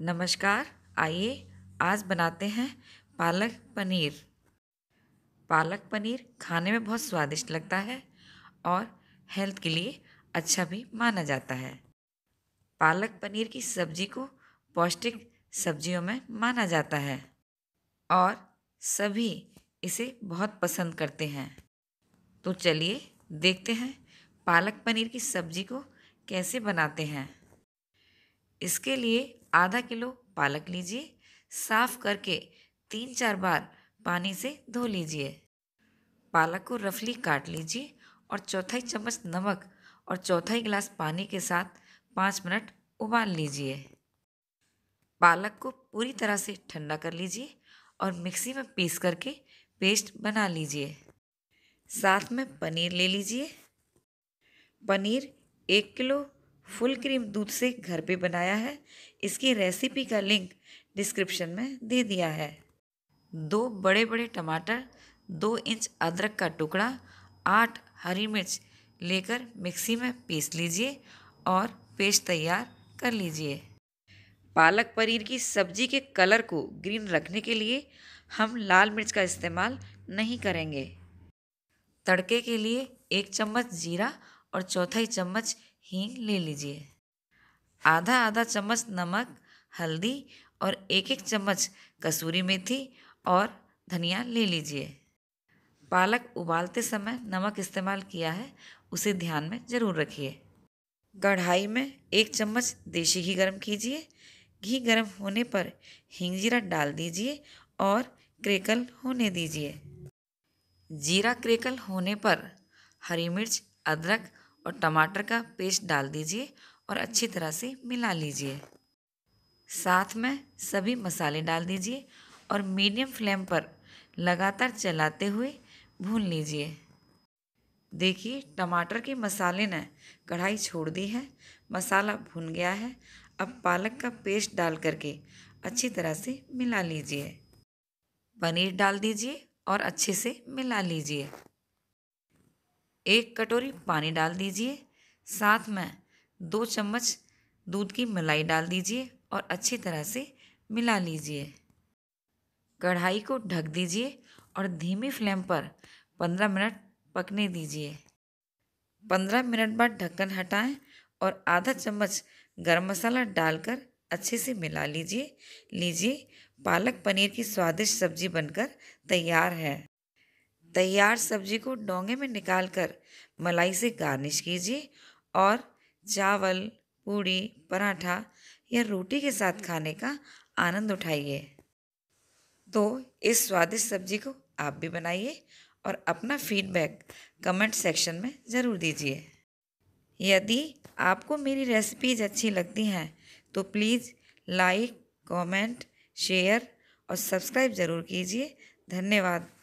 नमस्कार आइए आज बनाते हैं पालक पनीर पालक पनीर खाने में बहुत स्वादिष्ट लगता है और हेल्थ के लिए अच्छा भी माना जाता है पालक पनीर की सब्जी को पौष्टिक सब्जियों में माना जाता है और सभी इसे बहुत पसंद करते हैं तो चलिए देखते हैं पालक पनीर की सब्जी को कैसे बनाते हैं इसके लिए आधा किलो पालक लीजिए साफ करके तीन चार बार पानी से धो लीजिए पालक को रफली काट लीजिए और चौथाई चम्मच नमक और चौथाई गिलास पानी के साथ पाँच मिनट उबाल लीजिए पालक को पूरी तरह से ठंडा कर लीजिए और मिक्सी में पीस करके पेस्ट बना लीजिए साथ में पनीर ले लीजिए पनीर एक किलो फुल क्रीम दूध से घर पे बनाया है इसकी रेसिपी का लिंक डिस्क्रिप्शन में दे दिया है दो बड़े बड़े टमाटर दो इंच अदरक का टुकड़ा आठ हरी मिर्च लेकर मिक्सी में पीस लीजिए और पेस्ट तैयार कर लीजिए पालक पनीर की सब्जी के कलर को ग्रीन रखने के लिए हम लाल मिर्च का इस्तेमाल नहीं करेंगे तड़के के लिए एक चम्मच जीरा और चौथाई चम्मच हींग ले लीजिए आधा आधा चम्मच नमक हल्दी और एक एक चम्मच कसूरी मेथी और धनिया ले लीजिए पालक उबालते समय नमक इस्तेमाल किया है उसे ध्यान में ज़रूर रखिए कढ़ाई में एक चम्मच देसी घी गर्म कीजिए घी गर्म होने पर हिंग जीरा डाल दीजिए और क्रेकल होने दीजिए जीरा क्रेकल होने पर हरी मिर्च अदरक और टमाटर का पेस्ट डाल दीजिए और अच्छी तरह से मिला लीजिए साथ में सभी मसाले डाल दीजिए और मीडियम फ्लेम पर लगातार चलाते हुए भून लीजिए देखिए टमाटर के मसाले ने कढ़ाई छोड़ दी है मसाला भुन गया है अब पालक का पेस्ट डाल करके अच्छी तरह से मिला लीजिए पनीर डाल दीजिए और अच्छे से मिला लीजिए एक कटोरी पानी डाल दीजिए साथ में दो चम्मच दूध की मलाई डाल दीजिए और अच्छी तरह से मिला लीजिए कढ़ाई को ढक दीजिए और धीमी फ्लेम पर पंद्रह मिनट पकने दीजिए पंद्रह मिनट बाद ढक्कन हटाएं और आधा चम्मच गरम मसाला डालकर अच्छे से मिला लीजिए लीजिए पालक पनीर की स्वादिष्ट सब्जी बनकर तैयार है तैयार सब्जी को डोंगे में निकालकर मलाई से गार्निश कीजिए और चावल पूड़ी पराठा या रोटी के साथ खाने का आनंद उठाइए तो इस स्वादिष्ट सब्जी को आप भी बनाइए और अपना फीडबैक कमेंट सेक्शन में ज़रूर दीजिए यदि आपको मेरी रेसिपीज अच्छी लगती हैं तो प्लीज़ लाइक कमेंट, शेयर और सब्सक्राइब ज़रूर कीजिए धन्यवाद